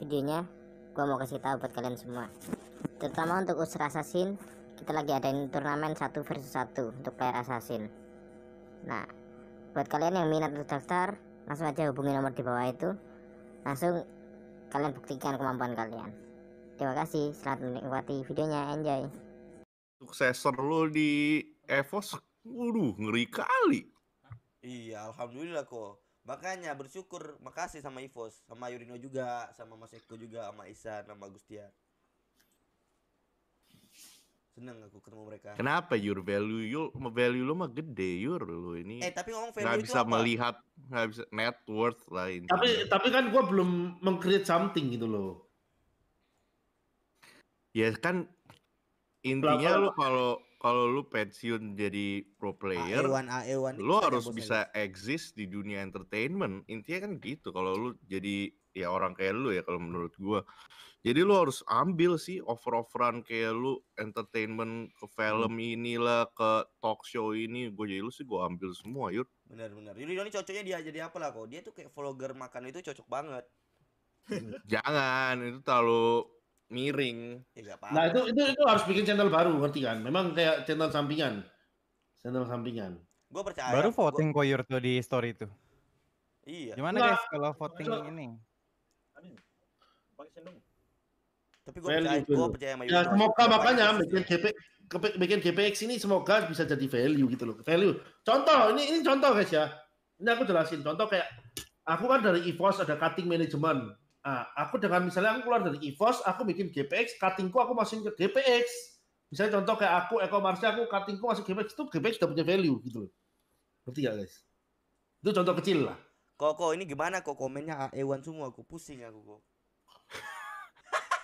videonya gua mau kasih tahu buat kalian semua terutama untuk user assassin kita lagi adain turnamen 1 versus 1 untuk player assassin nah buat kalian yang minat untuk daftar langsung aja hubungi nomor di bawah itu langsung kalian buktikan kemampuan kalian terima kasih selamat menikmati videonya enjoy suksesor lo di Evos waduh ngeri kali iya alhamdulillah kok Makanya bersyukur, makasih sama Ivos, sama Yurino juga, sama Mas Eko juga, sama Isa, sama Gustian. Seneng aku ketemu mereka. Kenapa Yur value you value lu mah gede Yur lu ini. Eh tapi ngomong value gak itu bisa apa? melihat nggak bisa net worth lain. Tapi tapi kan gua belum mengcreate something gitu loh. Ya kan Intinya lu kalau kalau lu pensiun jadi pro player, AE1, AE1, lu harus bisa exist di dunia entertainment. Intinya kan gitu. Kalau lu jadi ya orang kayak lu ya kalau menurut gua. Jadi lu harus ambil sih offer-offeran kayak lu entertainment ke film hmm. inilah ke talk show ini. Gue jadi lu sih gua ambil semua, yuk. benar bener. jadi ini cocoknya dia jadi apa lah kok? Dia tuh kayak vlogger makan itu cocok banget. Jangan, itu terlalu miring. Ya, nah itu, itu itu harus bikin channel baru, ngerti kan? Memang kayak channel sampingan, channel sampingan. Gue percaya. Baru voting gua... koyur tuh di story itu. Iya. Gimana nah, guys kalau voting nah, ini? Pakai sendok. Tapi gue percaya, gue percaya Ya, semoga makanya bikin GP, bikin GPX ini semoga bisa jadi value gitu loh. Value. Contoh, ini ini contoh guys ya. Ini aku jelasin. Contoh kayak aku kan dari EVOS ada cutting management Nah, aku dengan misalnya aku keluar dari EVOS, aku bikin GPX, cuttingku aku masukin ke GPX. Misalnya contoh kayak aku, Eko commerce aku cuttingku masuk GPX, itu GPX udah punya value gitu loh. Ngerti ya guys? Itu contoh kecil lah. Kok, kok ini gimana kok komennya Ewan semua, aku pusing aku kok.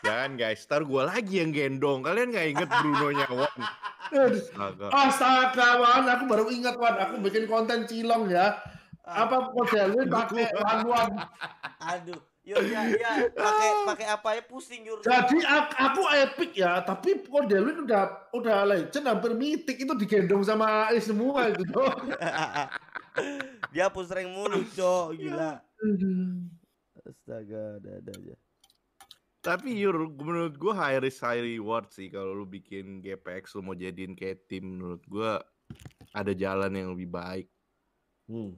Jangan guys, ntar gue lagi yang gendong. Kalian gak inget Bruno nya Astaga. Astaga, Wan. Aku baru ingat, Wan. Aku bikin konten cilong ya. Ah. Apa modelnya pakai Wan. Aduh. Yo ya ya pakai apa ya pusing yur. Jadi aku aku epic ya, tapi Cordelwin udah udah legend hampir mitik itu digendong sama Alis semua itu dong. Dia pun sering mulu, cok, gila. Astaga, ada ada aja. Tapi Yur, menurut gua high risk high reward sih kalau lu bikin GPX lu mau jadiin kayak tim menurut gua ada jalan yang lebih baik. Hmm.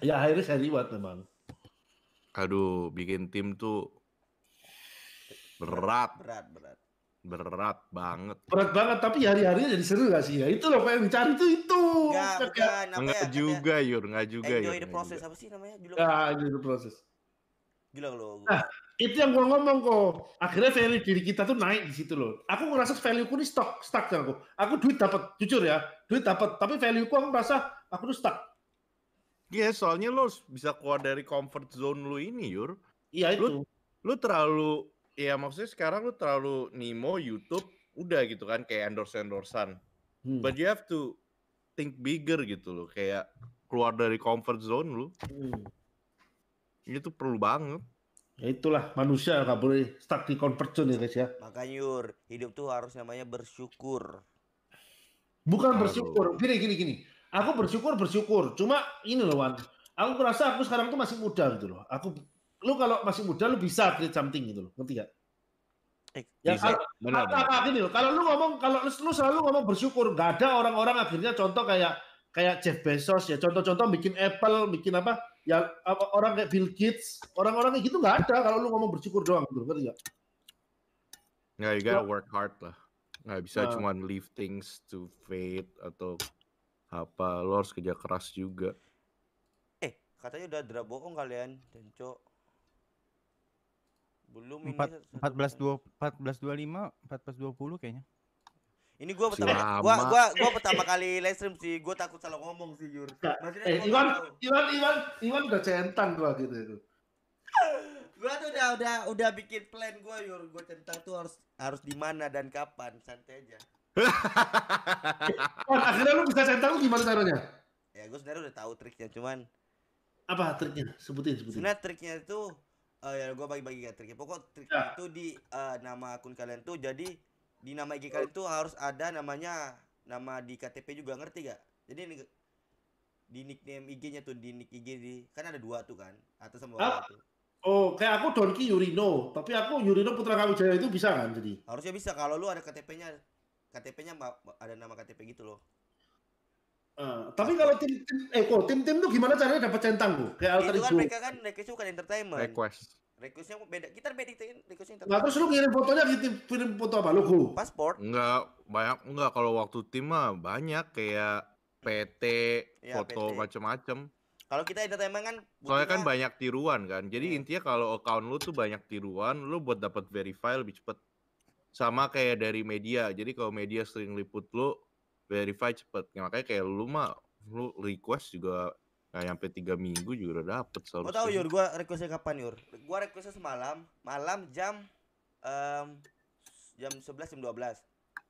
Ya high risk high reward memang. Aduh, bikin tim tuh berat. Berat, berat. Berat banget. Berat banget, tapi hari-harinya jadi seru gak sih ya? Itu loh yang cari tuh itu. enggak, enggak, Enggak juga, ya. Yur. Enggak juga, Enjoy Yur. Enjoy the process. Apa sih namanya? gila nah, enjoy the process. Gila loh. Nah, itu yang gua ngomong kok. Akhirnya value diri kita tuh naik di situ loh. Aku ngerasa value ku ini stuck, stuck aku. Aku duit dapat, jujur ya, duit dapat. Tapi value ku aku merasa aku tuh stuck. Iya, yeah, soalnya lo bisa keluar dari comfort zone lo ini, Yur. Iya itu. Lu, terlalu ya maksudnya sekarang lo terlalu Nimo, YouTube, udah gitu kan kayak endorse-endorsan. Hmm. But you have to think bigger gitu loh, kayak keluar dari comfort zone lo. Hmm. tuh perlu banget. Ya itulah manusia nggak boleh stuck di comfort zone ya guys ya. Makanya Yur, hidup tuh harus namanya bersyukur. Bukan bersyukur. Gini gini gini aku bersyukur bersyukur cuma ini loh Wan aku merasa aku sekarang tuh masih muda gitu loh aku lu kalau masih muda lu bisa create something gitu loh ngerti gak eh, Ya, kalau, apa, gini loh, kalau lu ngomong kalau lu, lu selalu ngomong bersyukur, gak ada orang-orang akhirnya contoh kayak kayak Jeff Bezos ya contoh-contoh bikin Apple bikin apa ya orang kayak Bill Gates orang-orang kayak gitu nggak ada kalau lu ngomong bersyukur doang gitu ngerti Ya, yeah, you gotta ya. work hard lah. Nggak bisa uh, nah. cuma leave things to fate atau apa lo harus kerja keras juga eh katanya udah drop bohong kalian dan belum empat empat belas dua empat belas dua lima empat belas dua puluh kayaknya ini gua pertama Lama. gua gua gua pertama kali live stream sih, gua takut salah ngomong sih Jur. Nah, eh, Iwan, Iwan Iwan Iwan udah centang gua gitu itu. gua tuh udah udah udah bikin plan gua Jur, gua centang tuh harus harus di mana dan kapan, santai aja. akhirnya lu bisa centang gimana caranya? Ya gue sebenarnya udah tahu triknya cuman apa triknya? Sebutin sebutin. Sebenarnya triknya itu uh, ya gue bagi-bagi ya triknya. Pokok triknya ya. itu di uh, nama akun kalian tuh jadi di nama IG kalian tuh harus ada namanya nama di KTP juga ngerti gak? Jadi ini di nickname IG-nya tuh di nick IG di kan ada dua tuh kan atau sama bawah ah. tuh. Oh, kayak aku Donki Yurino, tapi aku Yurino Putra Kawijaya itu bisa kan jadi? Harusnya bisa kalau lu ada KTP-nya. KTP-nya ada nama KTP gitu loh. Uh, tapi kalau tim, tim eh kok tim-tim tuh gimana caranya dapat centang bu? Kayak alter Itu kan mereka kan request bukan entertainment. Request. Requestnya beda. Kita beda requestnya entertainment. Nah, terus lu ngirim fotonya gitu, kirim foto apa logo? Paspor. Enggak, banyak enggak kalau waktu tim mah banyak kayak PT, ya, foto macam-macam. Kalau kita entertainment kan Soalnya kan banyak tiruan kan. Jadi hmm. intinya kalau account lu tuh banyak tiruan, lu buat dapat verify lebih cepet. Sama kayak dari media. Jadi kalau media sering liput lu, verify cepet ya, makanya kayak lu mah lu request juga nggak nyampe tiga minggu juga udah dapet seharusnya. Oh tau Yur, gua requestnya kapan Yur? Gua requestnya semalam, malam jam um, jam sebelas, jam belas.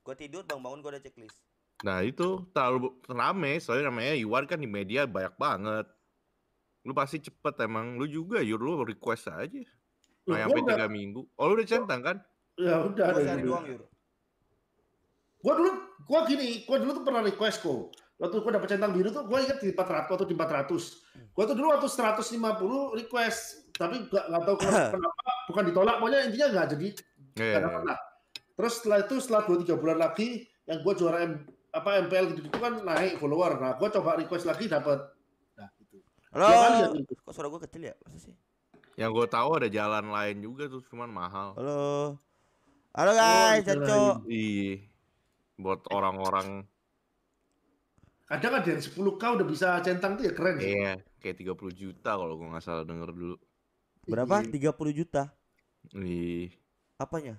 Gua tidur bangun-bangun gua udah checklist. Nah itu terlalu rame soalnya namanya Iwan kan di media banyak banget. Lu pasti cepet emang. Lu juga Yur lu request aja. nggak nyampe tiga minggu. Oh lu udah centang kan? Ya udah. Gua cari doang Yur. Gua dulu gua gini, gua dulu tuh pernah request kok. Waktu gua dapat centang biru tuh, gua ingat di 400 atau di 400. Gua tuh dulu waktu 150 request, tapi gak, gak tahu kenapa, bukan ditolak. Pokoknya intinya gak jadi, yeah, gak iya, dapet iya. lah. Terus setelah itu, setelah 2-3 bulan lagi, yang gua juara M, apa MPL gitu-gitu kan naik follower. Nah, gua coba request lagi dapat. Nah, gitu. Halo, ya, gitu. kok suara gua kecil ya? Masa sih? Yang gua tahu ada jalan lain juga tuh, cuman mahal. Halo. Halo guys, oh, Caco. Iya buat eh. orang-orang ada kan yang 10k udah bisa centang tuh ya keren ya Iya, kayak 30 juta kalau gue gak salah denger dulu. Berapa? 30 iya. juta? apa Apanya?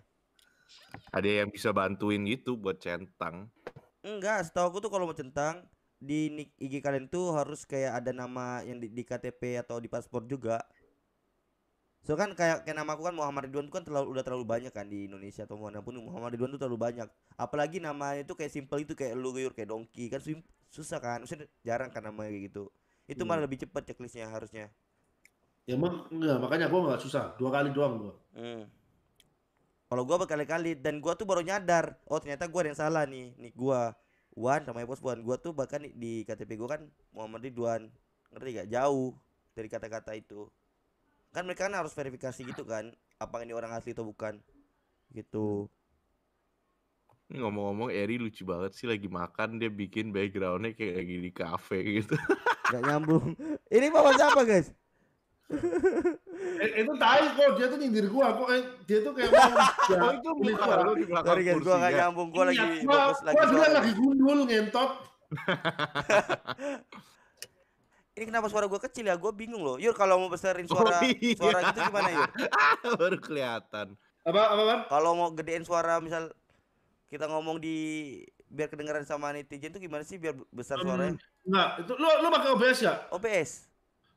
Ada yang bisa bantuin gitu buat centang. Enggak, setahu aku tuh kalau mau centang di IG kalian tuh harus kayak ada nama yang di, di KTP atau di paspor juga. So kan kayak kayak nama aku kan Muhammad Ridwan itu kan terlalu udah terlalu banyak kan di Indonesia atau mana pun Muhammad Ridwan itu terlalu banyak. Apalagi namanya itu kayak simple itu kayak lu kayak donkey kan susah kan. Maksudnya jarang kan namanya kayak gitu. Itu hmm. malah lebih cepat checklistnya harusnya. Ya emang enggak, makanya gua enggak susah. Dua kali doang gua. Hmm. Kalau gua berkali-kali dan gua tuh baru nyadar, oh ternyata gua ada yang salah nih, nih gua. Wan sama Epos Wan. Gua tuh bahkan di KTP gua kan Muhammad Ridwan. Ngerti gak? Jauh dari kata-kata itu kan mereka kan harus verifikasi gitu kan apa ini orang asli atau bukan gitu ngomong-ngomong Eri lucu banget sih lagi makan dia bikin backgroundnya kayak lagi di kafe gitu nggak nyambung ini bawa siapa guys eh, itu tahu kok dia tuh nyindir gua kok eh, dia tuh kayak mau oh, itu beli gua Sorry, gua nggak nyambung gua iya, lagi fokus lagi gua lagi gundul ngentot ini kenapa suara gue kecil ya? Gue bingung loh. Yur kalau mau besarin oh, suara oh, iya. suara gitu gimana Yur? Baru kelihatan. Apa apa bang? Kalau mau gedein suara misal kita ngomong di biar kedengaran sama netizen tuh gimana sih biar besar suaranya? Um, enggak, itu lu lu pakai OBS ya? OBS.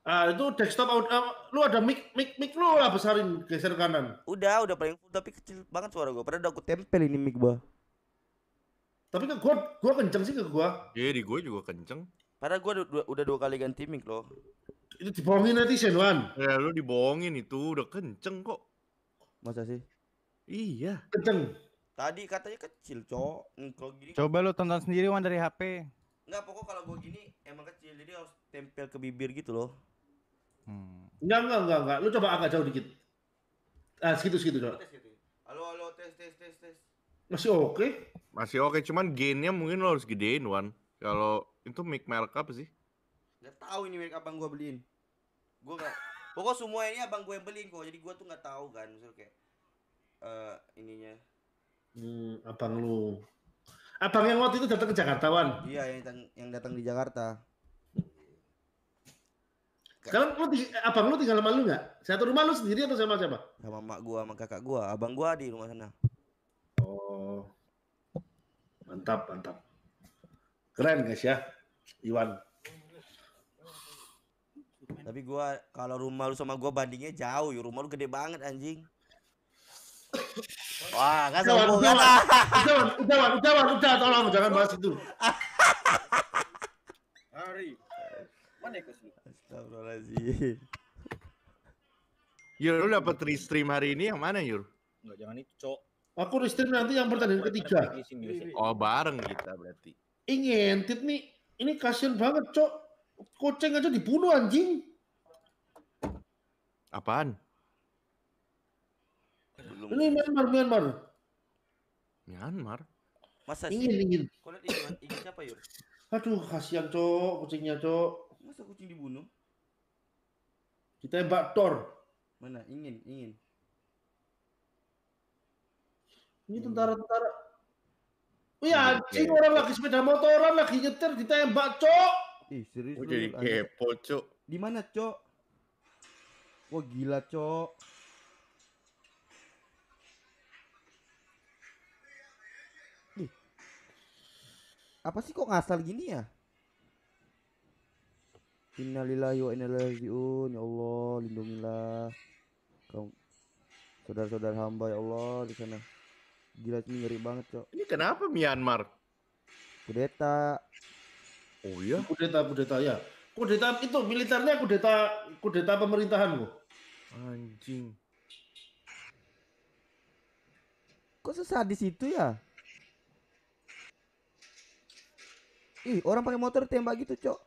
Ah, itu desktop uh, lu ada mic mic mic lu lah besarin geser kanan. Udah, udah paling tapi kecil banget suara gua. Padahal udah aku tempel ini mic gua. Tapi kan gua gua kenceng sih ke gua. Iya, di gua juga kenceng. Padahal gue udah dua kali ganti mic loh. Itu dibohongin nanti Senwan. Ya eh, lu dibohongin itu udah kenceng kok. Masa sih? Iya. Kenceng. Tadi katanya kecil, cok. Kalau gini. Coba lu tonton sendiri Wan dari HP. Enggak, pokok kalau gue gini emang kecil jadi harus tempel ke bibir gitu loh. Hmm. Enggak, enggak, enggak, enggak. Lu coba agak jauh dikit. Ah, segitu segitu, dong. Halo, halo, tes tes tes tes. Masih oke. Okay. Masih oke, okay. cuman gainnya mungkin lo harus gedein, Wan. Kalau itu mic merek apa sih? Gak tahu ini merek abang gue beliin. gue gak Pokok semua ini abang gue yang beliin kok. Jadi gue tuh gak tahu kan misalnya kayak uh, ininya. Hmm, abang lu. Abang yang waktu itu datang ke Jakarta, Wan. Iya, yang datang, yang datang di Jakarta. Sekarang lu abang lu tinggal sama lu nggak? Satu rumah lu sendiri atau sama siapa? Sama mak gua, sama kakak gua, abang gua di rumah sana. Oh. Mantap, mantap. Keren guys ya, Iwan. Tapi gua kalau rumah lu sama gua bandingnya jauh, ya rumah lu gede banget anjing. Wah, kan gua kan. Udah, udah, udah, udah, tolong jangan bahas itu. Hari. Mana ikut lu? Astagfirullahalazim. Yur, lu dapat restream hari ini yang mana, Yur? Enggak, jangan itu, Cok. Aku restream nanti yang pertandingan ketiga. Oh, bareng kita berarti ingentit nih, ini kasian banget, Cok. Kucing aja dibunuh anjing. Apaan? Belum. Ini Myanmar, Myanmar. Myanmar? Masa ingin, sih? ingin. Kau lihat ingin, siapa, Yur? Aduh, kasian Cok. Kucingnya, Cok. Masa kucing dibunuh? Kita Tor. Mana? Ingin, ingin. Ini tentara-tentara Iya, iya, anjing iya, orang iya. lagi sepeda motoran lagi nyetir ditembak, Cok. Ih, serius lu. Jadi kepo, Cok. Di mana, Cok? Wah, gila, Cok. Ih. Apa sih kok ngasal gini ya? Innalillahi wa inna ilaihi raji'un. Ya Allah, lindungilah kaum saudara-saudara hamba ya Allah di sana. Gila ini ngeri banget, Cok. Ini kenapa Myanmar? Kudeta. Oh iya. Kudeta kudeta ya. Kudeta itu militernya kudeta kudeta pemerintahan bu Anjing. Kok sesat di situ ya? Ih, orang pakai motor tembak gitu, Cok.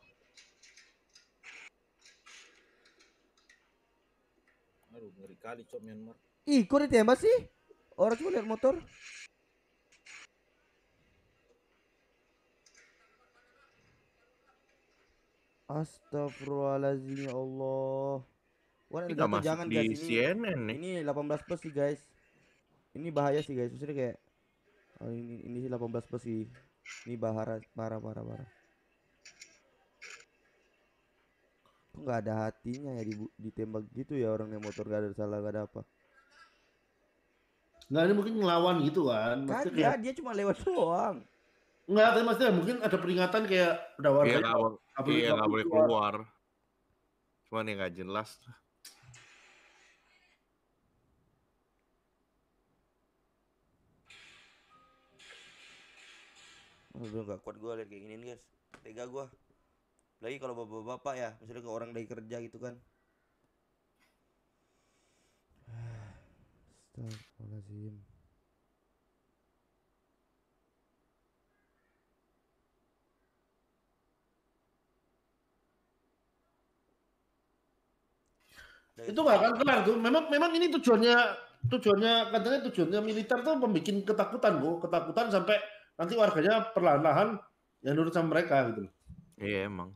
Aduh, ngeri kali, Cok Myanmar. Ih, kok ditembak sih? Orang cuma lihat motor. Astagfirullahaladzim ya Allah. Wah, ini masuk jangan di guys. Ini, nih. Ini 18 plus sih guys. Ini bahaya sih guys. Maksudnya kayak oh, ini ini sih 18 plus sih. Ini bahara parah parah parah. Kok nggak ada hatinya ya di, ditembak gitu ya orang yang motor gak ada salah gak ada apa. Nggak ini mungkin ngelawan gitu kan. Kagak, ya. dia cuma lewat doang. Enggak, tapi maksudnya mungkin ada peringatan kayak udah warga. Iya, nggak iya, iya, boleh keluar. Cuman ya nggak jelas. Aduh gak kuat gue liat kayak gini guys Tega gue Lagi kalau bapak-bapak ya Misalnya ke orang dari kerja gitu kan Astagfirullahaladzim nah, itu nggak akan kelar tuh. Memang memang ini tujuannya tujuannya katanya tujuannya militer tuh pembikin ketakutan bu, ketakutan sampai nanti warganya perlahan-lahan yang nurut sama mereka gitu. Iya emang.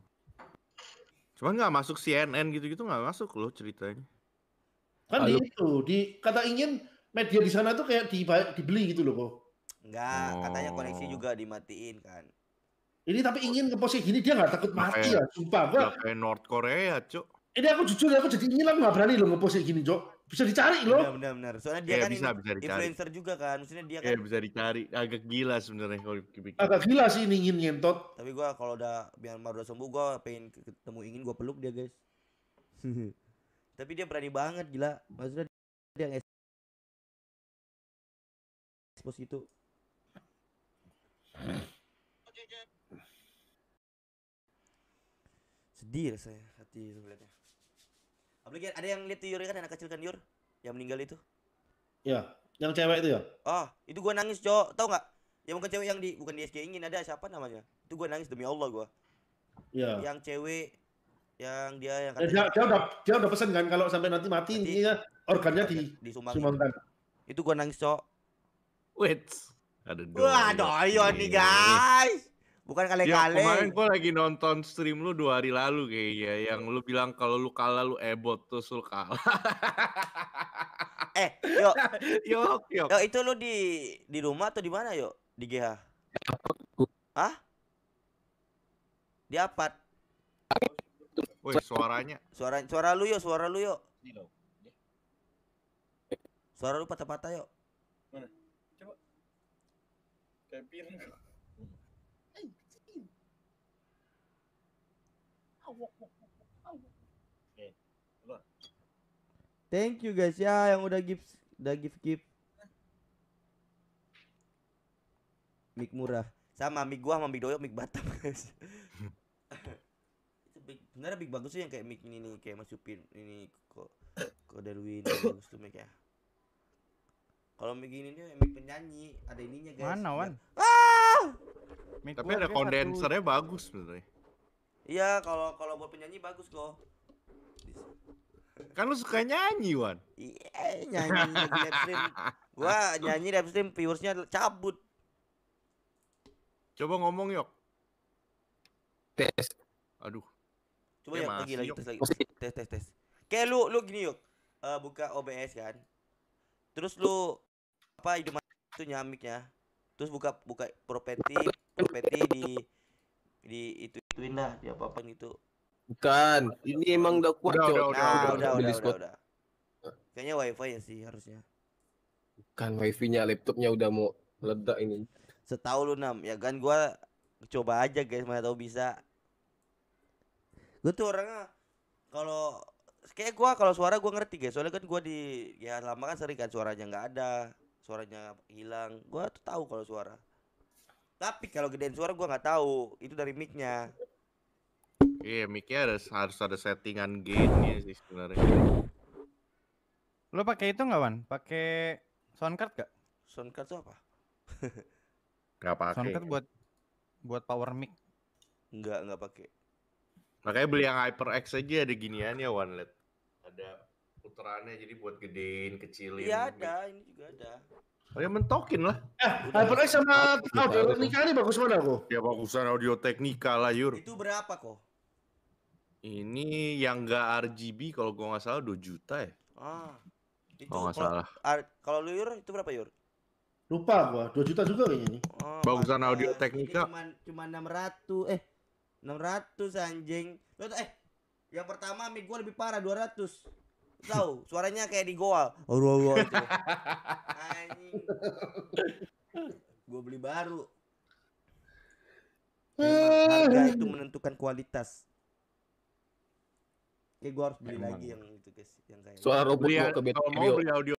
Cuman nggak masuk CNN gitu-gitu nggak -gitu, masuk loh ceritanya. Kan di itu, di kata ingin media di sana tuh kayak dibeli gitu loh, kok. Enggak, katanya oh. koneksi juga dimatiin kan. Ini tapi ingin ke posisi gini dia nggak takut mati ya, sumpah gua. Kayak North Korea, Cuk. Ini aku jujur, aku jadi ingin aku nggak berani loh ngepost kayak gini, Cok. Bisa dicari loh. Benar, benar, Soalnya dia ya, kan bisa, bisa dicari. influencer juga kan. Maksudnya dia kan. Ya, bisa dicari. Agak gila sebenarnya kalau dipikir. Agak gila sih ini ingin nyentot. Tapi gua kalau udah biar baru sembuh, gua pengen ketemu ingin gua peluk dia, guys. tapi dia berani banget gila maksudnya dia yang ekspos itu sedih rasanya hati sebenarnya apalagi ada yang lihat Yuri kan anak kecil kan Yur yang meninggal itu ya yang cewek itu ya oh itu gua nangis cowok tau nggak yang bukan cewek yang di bukan di SG ingin ada siapa namanya itu gua nangis demi Allah gua ya. yang cewek yang dia yang ya, kata, dia, dia udah dia udah pesan kan kalau sampai nanti mati nanti, ya, organnya di disumbangkan. Itu gua nangis, Cok. Wait. Ada doyon. Wah, doyon nih, guys. Bukan kali-kali. Ya, kemarin gua lagi nonton stream lu dua hari lalu kayaknya. Yang lu bilang kalau lu kalah lu ebot terus lu kalah. eh, yuk. yuk, yuk. Yo, itu lu di di rumah atau di mana yuk? Di GH? Hah? Di apat. Woi, suaranya. Suara suara lu yuk, suara lu yuk. Suara lu patah-patah yuk. Mana? Thank you guys ya yang udah give udah give give. Mic murah. Sama mic gua sama mic doyok mic Batam guys. sebenarnya big bagus sih yang kayak mic ini nih kayak Mas ini kok kok Darwin bagus tuh mic ya kalau mic ini nih mic penyanyi ada ininya guys mana wan ah! Mic tapi ada kondensernya satu... bagus sebenarnya iya kalau kalau buat penyanyi bagus kok kan lu suka nyanyi wan iya nyanyi di gua nyanyi live stream viewersnya cabut coba ngomong yuk tes aduh Cuba ya, lagi lagi tes lagi. Tes tes tes. Kayak lu lu gini yuk. Uh, buka OBS kan. Terus lu apa itu itu nyamiknya. Terus buka buka properti properti di di itu itu lah di apa apa itu. Bukan, ini emang udah kuat udah, ah, udah, udah, udah, udah, udah, udah, udah. Kayaknya wifi ya sih harusnya. Bukan wifi-nya, laptopnya udah mau meledak ini. Setahu lu nam, ya kan gua coba aja guys, mana tahu bisa gue tuh orangnya kalau kayak gue kalau suara gue ngerti guys soalnya kan gue di ya lama kan sering kan suaranya nggak ada suaranya hilang gue tuh tahu kalau suara tapi kalau gedein suara gue nggak tahu itu dari micnya iya yeah, micnya harus ada settingan gainnya sih sebenarnya lo pakai itu nggak wan pakai soundcard gak soundcard itu apa nggak pakai soundcard buat buat power mic nggak nggak pakai Makanya beli yang HyperX aja ada giniannya one led. Ada puterannya jadi buat gedein, kecilin. Iya ada, ini juga ada. Oh ya mentokin lah. Eh, HyperX sama Audio Technica ini bagus mana kok? Ya bagusan Audio teknikal lah Yur. Itu berapa kok? Ini yang enggak RGB kalau gua nggak salah 2 juta ya. Ah. Itu oh, salah. Kalau lu Yur itu berapa Yur? Lupa gua, 2 juta juga kayaknya nih. Oh, Bagusan Audio Teknika. Cuman cuma 600 eh 600 anjing. eh yang pertama mic gua lebih parah 200 tahu suaranya kayak di goal. oh, oh, anjing Gua beli baru Memang harga itu menentukan kualitas Oke, gua harus beli Memang. lagi yang itu guys yang kayak suara gitu. robot gue ke kalau mau beli audio